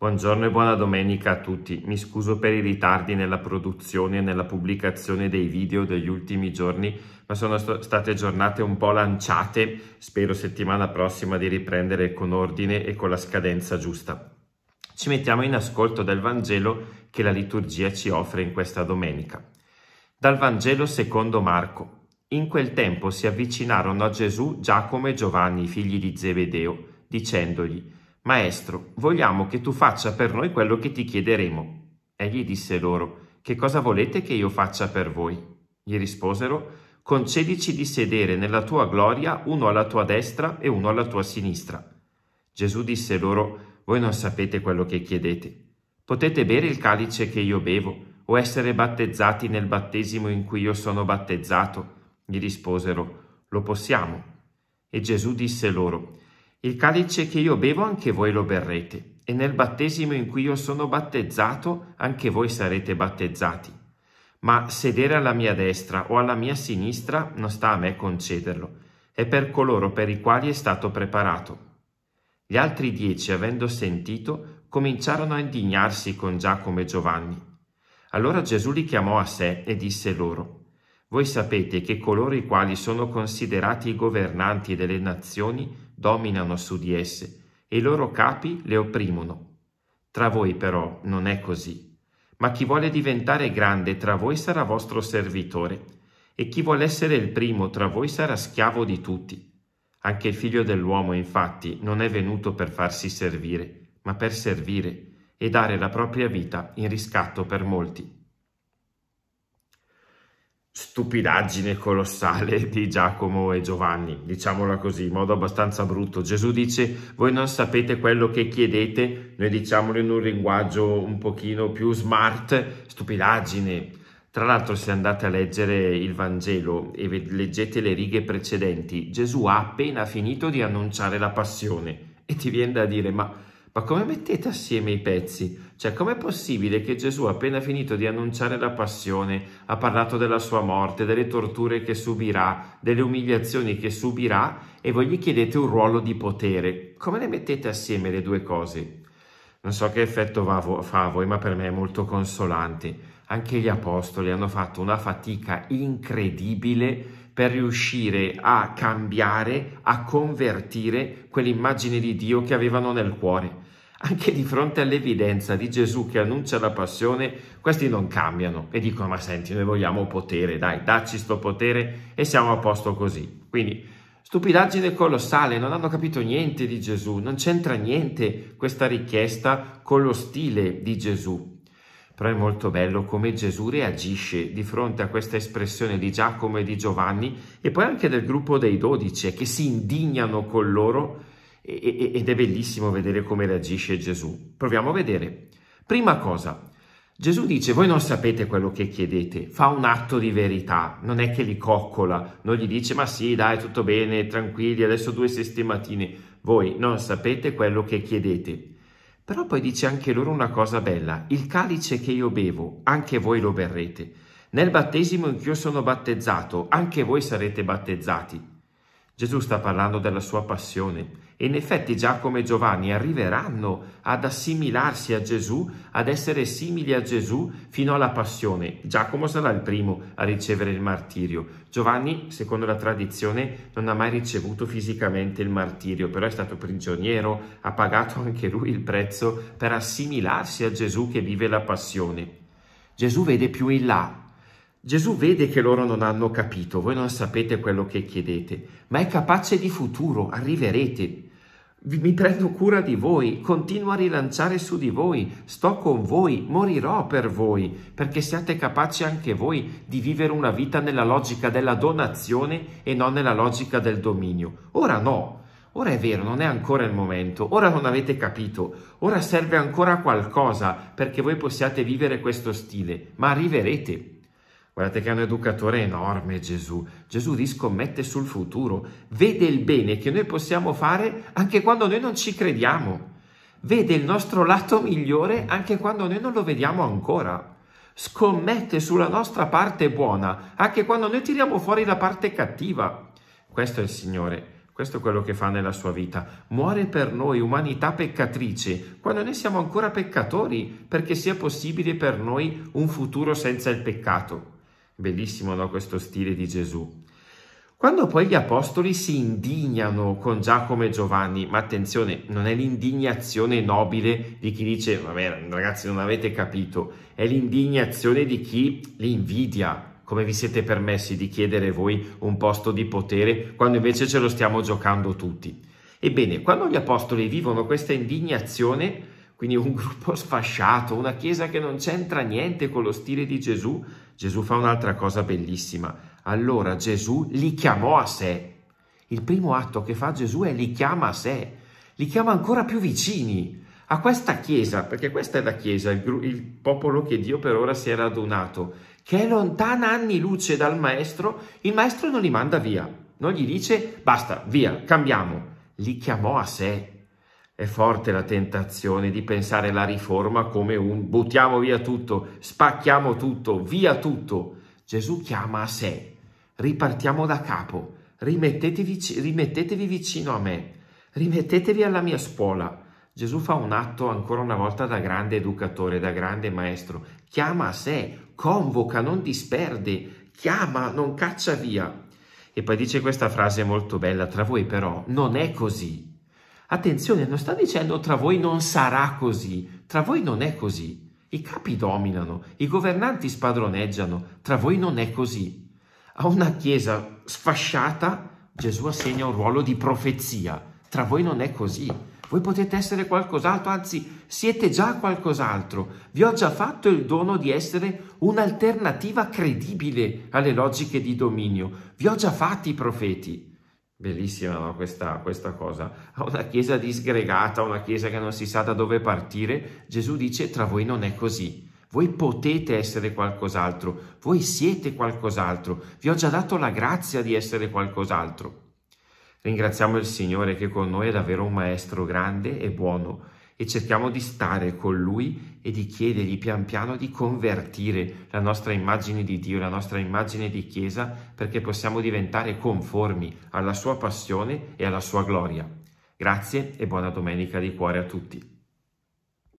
Buongiorno e buona domenica a tutti. Mi scuso per i ritardi nella produzione e nella pubblicazione dei video degli ultimi giorni, ma sono st state giornate un po' lanciate. Spero settimana prossima di riprendere con ordine e con la scadenza giusta. Ci mettiamo in ascolto del Vangelo che la liturgia ci offre in questa domenica. Dal Vangelo secondo Marco. In quel tempo si avvicinarono a Gesù Giacomo e Giovanni, figli di Zebedeo, dicendogli Maestro, vogliamo che tu faccia per noi quello che ti chiederemo. Egli disse loro, Che cosa volete che io faccia per voi? Gli risposero, Concedici di sedere nella tua gloria uno alla tua destra e uno alla tua sinistra. Gesù disse loro, Voi non sapete quello che chiedete. Potete bere il calice che io bevo o essere battezzati nel battesimo in cui io sono battezzato? Gli risposero, Lo possiamo. E Gesù disse loro, il calice che io bevo anche voi lo berrete, e nel battesimo in cui io sono battezzato anche voi sarete battezzati. Ma sedere alla mia destra o alla mia sinistra non sta a me concederlo, è per coloro per i quali è stato preparato. Gli altri dieci, avendo sentito, cominciarono a indignarsi con Giacomo e Giovanni. Allora Gesù li chiamò a sé e disse loro, Voi sapete che coloro i quali sono considerati i governanti delle nazioni dominano su di esse e i loro capi le opprimono. Tra voi però non è così, ma chi vuole diventare grande tra voi sarà vostro servitore, e chi vuole essere il primo tra voi sarà schiavo di tutti. Anche il figlio dell'uomo infatti non è venuto per farsi servire, ma per servire e dare la propria vita in riscatto per molti stupidaggine colossale di Giacomo e Giovanni, diciamola così, in modo abbastanza brutto. Gesù dice, voi non sapete quello che chiedete, noi diciamolo in un linguaggio un pochino più smart, stupidaggine. Tra l'altro se andate a leggere il Vangelo e leggete le righe precedenti, Gesù ha appena finito di annunciare la passione e ti viene da dire, ma, ma come mettete assieme i pezzi? Cioè, com'è possibile che Gesù, appena finito di annunciare la passione, ha parlato della sua morte, delle torture che subirà, delle umiliazioni che subirà, e voi gli chiedete un ruolo di potere? Come le mettete assieme le due cose? Non so che effetto fa a voi, ma per me è molto consolante. Anche gli apostoli hanno fatto una fatica incredibile per riuscire a cambiare, a convertire quell'immagine di Dio che avevano nel cuore. Anche di fronte all'evidenza di Gesù che annuncia la passione, questi non cambiano e dicono ma senti, noi vogliamo potere, dai, dacci sto potere e siamo a posto così. Quindi stupidaggine colossale, non hanno capito niente di Gesù, non c'entra niente questa richiesta con lo stile di Gesù. Però è molto bello come Gesù reagisce di fronte a questa espressione di Giacomo e di Giovanni e poi anche del gruppo dei dodici che si indignano con loro ed è bellissimo vedere come reagisce Gesù. Proviamo a vedere. Prima cosa, Gesù dice, voi non sapete quello che chiedete, fa un atto di verità, non è che li coccola, non gli dice, ma sì, dai, tutto bene, tranquilli, adesso due sistematine, voi non sapete quello che chiedete. Però poi dice anche loro una cosa bella, il calice che io bevo, anche voi lo berrete. Nel battesimo in cui io sono battezzato, anche voi sarete battezzati. Gesù sta parlando della sua passione e in effetti Giacomo e Giovanni arriveranno ad assimilarsi a Gesù, ad essere simili a Gesù fino alla passione. Giacomo sarà il primo a ricevere il martirio. Giovanni, secondo la tradizione, non ha mai ricevuto fisicamente il martirio, però è stato prigioniero, ha pagato anche lui il prezzo per assimilarsi a Gesù che vive la passione. Gesù vede più in là, Gesù vede che loro non hanno capito, voi non sapete quello che chiedete, ma è capace di futuro, arriverete mi prendo cura di voi, continuo a rilanciare su di voi, sto con voi, morirò per voi, perché siate capaci anche voi di vivere una vita nella logica della donazione e non nella logica del dominio. Ora no, ora è vero, non è ancora il momento, ora non avete capito, ora serve ancora qualcosa perché voi possiate vivere questo stile, ma arriverete. Guardate che è un educatore enorme Gesù. Gesù riscommette sul futuro, vede il bene che noi possiamo fare anche quando noi non ci crediamo. Vede il nostro lato migliore anche quando noi non lo vediamo ancora. Scommette sulla nostra parte buona anche quando noi tiriamo fuori la parte cattiva. Questo è il Signore. Questo è quello che fa nella sua vita. Muore per noi, umanità peccatrice, quando noi siamo ancora peccatori, perché sia possibile per noi un futuro senza il peccato. Bellissimo no? questo stile di Gesù. Quando poi gli apostoli si indignano con Giacomo e Giovanni, ma attenzione, non è l'indignazione nobile di chi dice, vabbè ragazzi non avete capito, è l'indignazione di chi li invidia, come vi siete permessi di chiedere voi un posto di potere quando invece ce lo stiamo giocando tutti. Ebbene, quando gli apostoli vivono questa indignazione, quindi un gruppo sfasciato, una chiesa che non c'entra niente con lo stile di Gesù, Gesù fa un'altra cosa bellissima. Allora Gesù li chiamò a sé. Il primo atto che fa Gesù è li chiama a sé, li chiama ancora più vicini a questa chiesa, perché questa è la chiesa, il, il popolo che Dio per ora si è radunato, che è lontana anni luce dal maestro, il maestro non li manda via, non gli dice basta, via, cambiamo, li chiamò a sé è forte la tentazione di pensare alla riforma come un buttiamo via tutto, spacchiamo tutto, via tutto. Gesù chiama a sé, ripartiamo da capo, rimettetevi, rimettetevi vicino a me, rimettetevi alla mia scuola. Gesù fa un atto ancora una volta da grande educatore, da grande maestro. Chiama a sé, convoca, non disperde, chiama, non caccia via. E poi dice questa frase molto bella, tra voi però non è così. Attenzione, non sta dicendo tra voi non sarà così, tra voi non è così. I capi dominano, i governanti spadroneggiano, tra voi non è così. A una chiesa sfasciata Gesù assegna un ruolo di profezia, tra voi non è così. Voi potete essere qualcos'altro, anzi siete già qualcos'altro. Vi ho già fatto il dono di essere un'alternativa credibile alle logiche di dominio. Vi ho già fatti i profeti. Bellissima no? questa, questa, cosa. A una chiesa disgregata, a una chiesa che non si sa da dove partire, Gesù dice tra voi non è così. Voi potete essere qualcos'altro, voi siete qualcos'altro, vi ho già dato la grazia di essere qualcos'altro. Ringraziamo il Signore che con noi è davvero un Maestro grande e buono e cerchiamo di stare con Lui e di chiedergli pian piano di convertire la nostra immagine di Dio, la nostra immagine di Chiesa, perché possiamo diventare conformi alla Sua passione e alla Sua gloria. Grazie e buona domenica di cuore a tutti.